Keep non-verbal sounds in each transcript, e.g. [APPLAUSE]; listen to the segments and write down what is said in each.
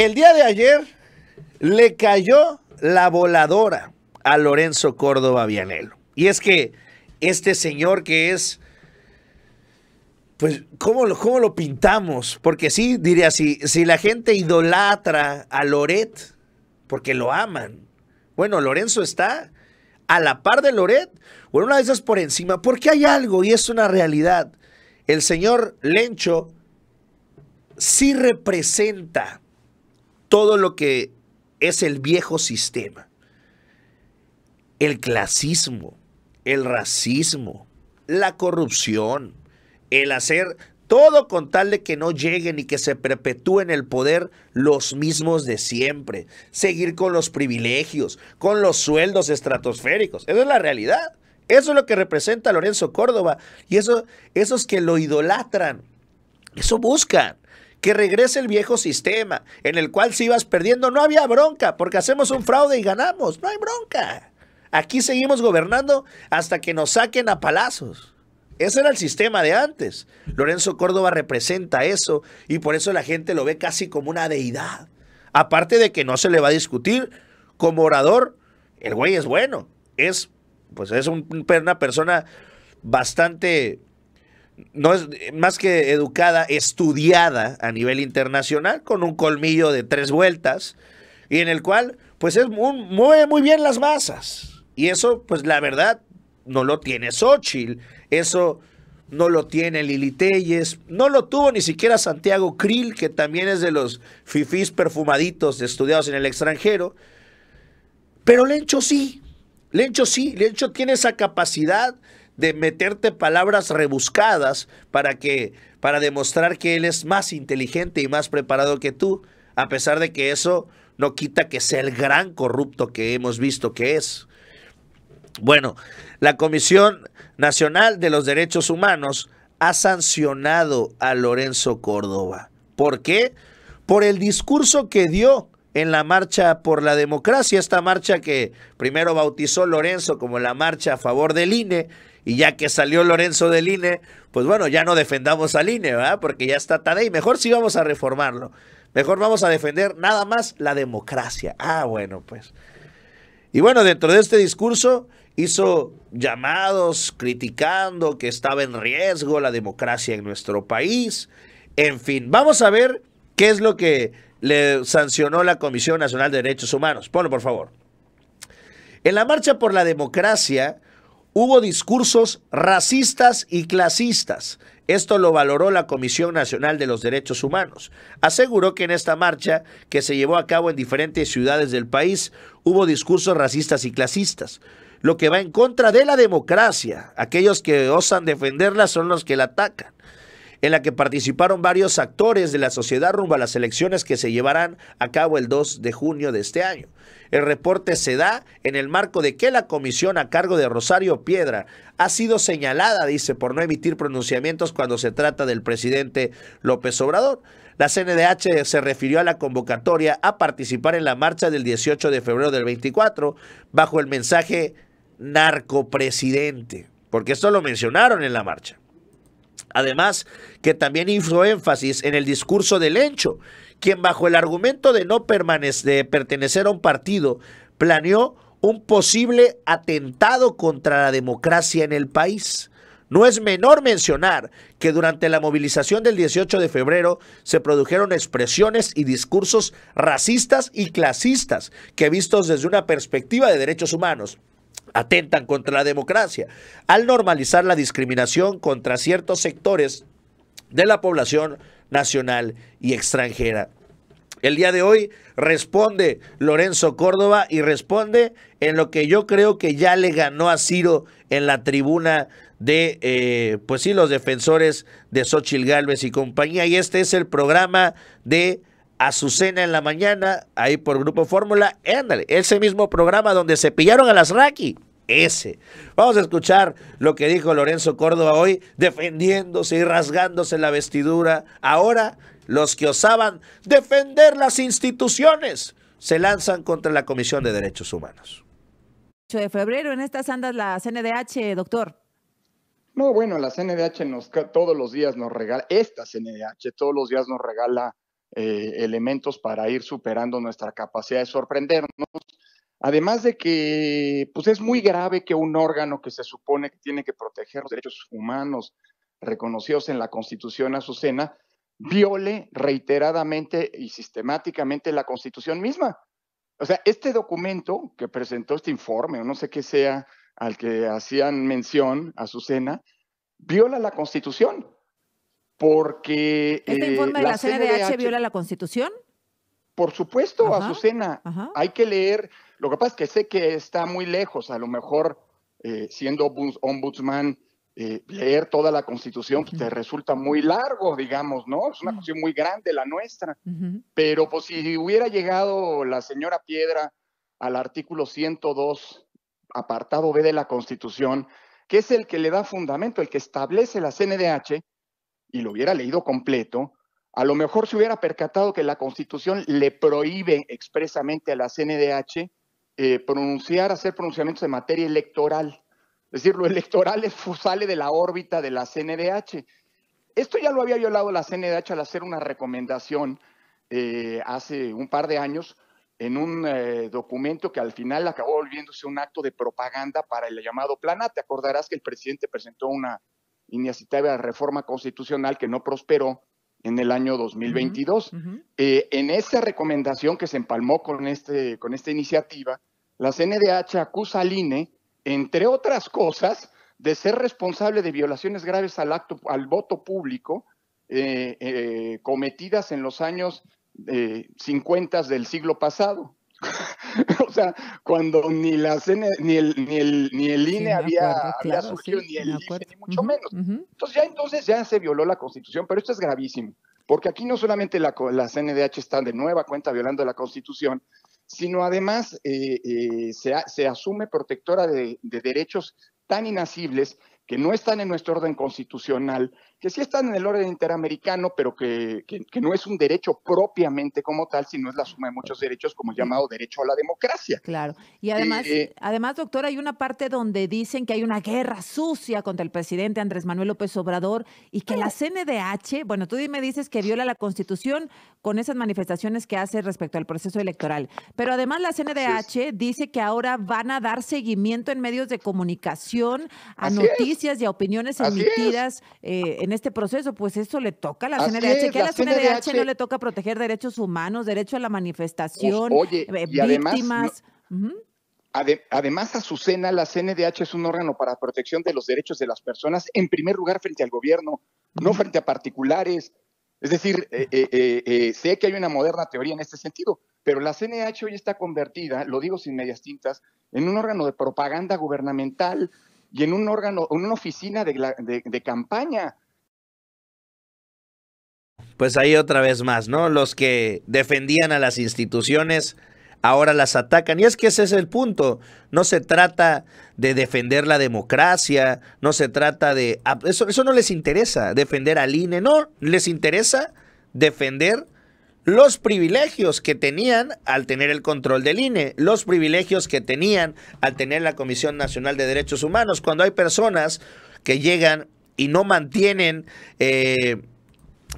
El día de ayer le cayó la voladora a Lorenzo Córdoba Vianelo. Y es que este señor que es, pues, ¿cómo lo, lo pintamos? Porque sí, diría, si, si la gente idolatra a Loret, porque lo aman. Bueno, Lorenzo está a la par de Loret, o una vez es por encima, porque hay algo y es una realidad. El señor Lencho sí representa todo lo que es el viejo sistema. El clasismo, el racismo, la corrupción, el hacer todo con tal de que no lleguen y que se perpetúen el poder los mismos de siempre. Seguir con los privilegios, con los sueldos estratosféricos. Esa es la realidad. Eso es lo que representa Lorenzo Córdoba. Y eso, esos que lo idolatran, eso buscan que regrese el viejo sistema, en el cual si ibas perdiendo no había bronca, porque hacemos un fraude y ganamos, no hay bronca. Aquí seguimos gobernando hasta que nos saquen a palazos. Ese era el sistema de antes. Lorenzo Córdoba representa eso y por eso la gente lo ve casi como una deidad. Aparte de que no se le va a discutir, como orador, el güey es bueno. Es, pues es una persona bastante no es más que educada, estudiada a nivel internacional, con un colmillo de tres vueltas, y en el cual, pues, es mueve muy bien las masas. Y eso, pues, la verdad, no lo tiene Xochitl, eso no lo tiene Lili Telles, no lo tuvo ni siquiera Santiago Krill, que también es de los fifís perfumaditos estudiados en el extranjero. Pero Lencho sí, Lencho sí, Lencho tiene esa capacidad de meterte palabras rebuscadas para que para demostrar que él es más inteligente y más preparado que tú, a pesar de que eso no quita que sea el gran corrupto que hemos visto que es. Bueno, la Comisión Nacional de los Derechos Humanos ha sancionado a Lorenzo Córdoba. ¿Por qué? Por el discurso que dio en la marcha por la democracia, esta marcha que primero bautizó Lorenzo como la marcha a favor del INE y ya que salió Lorenzo del INE, pues bueno, ya no defendamos al INE, ¿verdad? Porque ya está y Mejor sí vamos a reformarlo. Mejor vamos a defender nada más la democracia. Ah, bueno, pues. Y bueno, dentro de este discurso hizo llamados criticando que estaba en riesgo la democracia en nuestro país. En fin, vamos a ver qué es lo que le sancionó la Comisión Nacional de Derechos Humanos. Ponlo, por favor. En la marcha por la democracia, hubo discursos racistas y clasistas. Esto lo valoró la Comisión Nacional de los Derechos Humanos. Aseguró que en esta marcha, que se llevó a cabo en diferentes ciudades del país, hubo discursos racistas y clasistas, lo que va en contra de la democracia. Aquellos que osan defenderla son los que la atacan en la que participaron varios actores de la sociedad rumbo a las elecciones que se llevarán a cabo el 2 de junio de este año. El reporte se da en el marco de que la comisión a cargo de Rosario Piedra ha sido señalada, dice, por no emitir pronunciamientos cuando se trata del presidente López Obrador. La CNDH se refirió a la convocatoria a participar en la marcha del 18 de febrero del 24 bajo el mensaje narcopresidente, porque esto lo mencionaron en la marcha. Además, que también hizo énfasis en el discurso de Lencho, quien bajo el argumento de no pertenecer a un partido, planeó un posible atentado contra la democracia en el país. No es menor mencionar que durante la movilización del 18 de febrero se produjeron expresiones y discursos racistas y clasistas que vistos desde una perspectiva de derechos humanos atentan contra la democracia. Al normalizar la discriminación contra ciertos sectores de la población nacional y extranjera. El día de hoy responde Lorenzo Córdoba y responde en lo que yo creo que ya le ganó a Ciro en la tribuna de, eh, pues sí, los defensores de Xochil Gálvez y compañía. Y este es el programa de Azucena en la mañana, ahí por Grupo Fórmula. éndale, eh, ese mismo programa donde se pillaron a las Raki. Ese. Vamos a escuchar lo que dijo Lorenzo Córdoba hoy, defendiéndose y rasgándose la vestidura. Ahora, los que osaban defender las instituciones se lanzan contra la Comisión de Derechos Humanos. 8 de febrero, en estas andas la CNDH, doctor. No, bueno, la CNDH nos, todos los días nos regala, esta CNDH todos los días nos regala eh, elementos para ir superando nuestra capacidad de sorprendernos. Además de que pues es muy grave que un órgano que se supone que tiene que proteger los derechos humanos reconocidos en la Constitución Azucena viole reiteradamente y sistemáticamente la Constitución misma. O sea, este documento que presentó este informe, o no sé qué sea, al que hacían mención Azucena, viola la Constitución porque... ¿Este eh, de la, CNDH, viola la Constitución? Por supuesto, Azucena. Hay que leer. Lo que pasa es que sé que está muy lejos, a lo mejor eh, siendo ombudsman, eh, leer toda la constitución pues, te resulta muy largo, digamos, ¿no? Es una mm. cuestión muy grande la nuestra. Pero pues si hubiera llegado la señora Piedra al artículo 102, apartado B de la constitución, que es el que le da fundamento, el que establece la CNDH, y lo hubiera leído completo, a lo mejor se hubiera percatado que la Constitución le prohíbe expresamente a la CNDH eh, pronunciar, hacer pronunciamientos en materia electoral. Es decir, lo electoral es, sale de la órbita de la CNDH. Esto ya lo había violado la CNDH al hacer una recomendación eh, hace un par de años en un eh, documento que al final acabó volviéndose un acto de propaganda para el llamado Plan Te acordarás que el presidente presentó una, iniciativa de reforma constitucional que no prosperó en el año 2022. Eh, en esta recomendación que se empalmó con, este, con esta iniciativa, la CNDH acusa al INE, entre otras cosas, de ser responsable de violaciones graves al, acto, al voto público eh, eh, cometidas en los años 50 del siglo pasado. O sea, cuando ni la ni el, ni el, ni el INE había, surgido, ni el ni mucho menos. Entonces ya entonces ya se violó la Constitución, pero esto es gravísimo, porque aquí no solamente la, la CNDH está de nueva cuenta violando la Constitución, sino además eh, eh, se, asume protectora de, de derechos tan inasibles que no están en nuestro orden constitucional que sí están en el orden interamericano, pero que, que, no es un derecho propiamente como tal, sino es la suma de muchos derechos, como llamado derecho a la democracia. Claro. Y además, eh, además, doctor, hay una parte donde dicen que hay una guerra sucia contra el presidente Andrés Manuel López Obrador y que la CNDH, bueno, tú dime, dices que viola la Constitución con esas manifestaciones que hace respecto al proceso electoral. Pero además la CNDH dice que ahora van a dar seguimiento en medios de comunicación a noticias y a opiniones emitidas eh, en en este proceso, pues eso le toca a la CNDH. que a la, CNDH, no le toca proteger derechos humanos, derecho a la manifestación, eh, víctimas? Además, a su cena, Azucena, la CNDH es un órgano para protección de los derechos de las personas, en primer lugar frente al gobierno, no frente a particulares. Es decir, eh, eh, sé que hay una moderna teoría en este sentido, pero la CNDH hoy está convertida, lo digo sin medias tintas, en un órgano de propaganda gubernamental y en un órgano, en una oficina de, de campaña pues ahí otra vez más, ¿no? Los que defendían a las instituciones ahora las atacan. Y es que ese es el punto. No se trata de defender la democracia, no se trata de... Ah, eso, no les interesa, defender al INE, no, les interesa defender los privilegios que tenían al tener el control del INE, los privilegios que tenían al tener la Comisión Nacional de Derechos Humanos, cuando hay personas que llegan y no mantienen... Eh,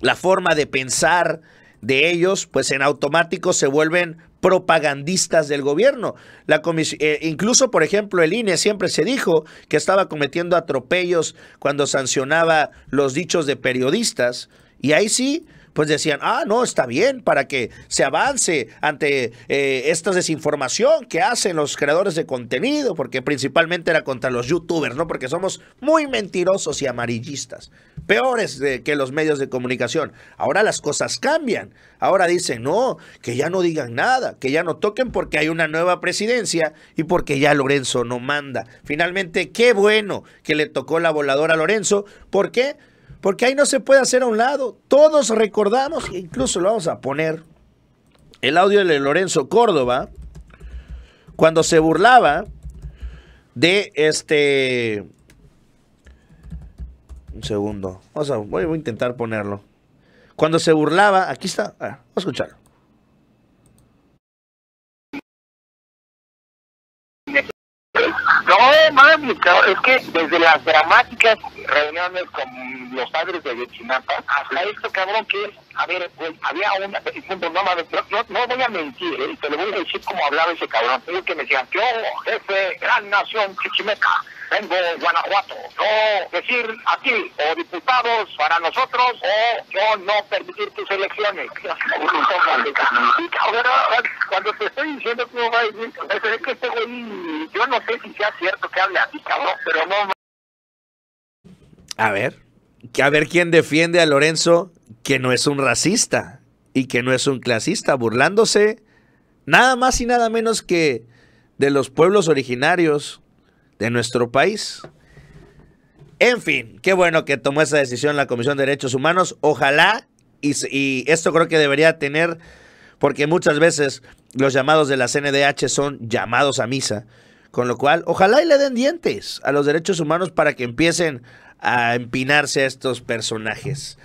la forma de pensar de ellos, pues en automático se vuelven propagandistas del gobierno. La eh, incluso, por ejemplo, el INE siempre se dijo que estaba cometiendo atropellos cuando sancionaba los dichos de periodistas. Y ahí sí, pues decían, ah, no, está bien, para que se avance ante eh, esta desinformación que hacen los creadores de contenido, porque principalmente era contra los youtubers, ¿no? Porque somos muy mentirosos y amarillistas, peores que los medios de comunicación. Ahora las cosas cambian, ahora dicen, no, que ya no digan nada, que ya no toquen porque hay una nueva presidencia y porque ya Lorenzo no manda. Finalmente, qué bueno que le tocó la voladora a Lorenzo, ¿por qué? porque ahí no se puede hacer a un lado. Todos recordamos, e incluso lo vamos a poner, el audio de Lorenzo Córdoba, cuando se burlaba de este... Un segundo. voy, a intentar ponerlo. Cuando se burlaba, aquí está, ah, vamos a escucharlo. Es que desde las dramáticas reuniones con los padres de Yotzinapa hasta esto, cabrón, que a ver, había una punto no, no, voy a mentir, ¿eh? te lo voy a decir como hablaba ese cabrón. pero que me decían, yo, jefe, gran nación, Chichimeca Vengo, Guanajuato. No decir aquí, o diputados para nosotros, o yo no permitir tus elecciones. [LAUGHS] Cuando te estoy diciendo cómo va a decir, es que este yo no sé si sea cierto que hable así, cabrón, pero no. A ver, a ver quién defiende a Lorenzo que no es un racista y que no es un clasista, burlándose nada más y nada menos que de los pueblos originarios de nuestro país. En fin, qué bueno que tomó esa decisión la Comisión de Derechos Humanos. Ojalá, y, y esto creo que debería tener, porque muchas veces los llamados de la CNDH son llamados a misa, con lo cual ojalá y le den dientes a los derechos humanos para que empiecen a empinarse a estos personajes.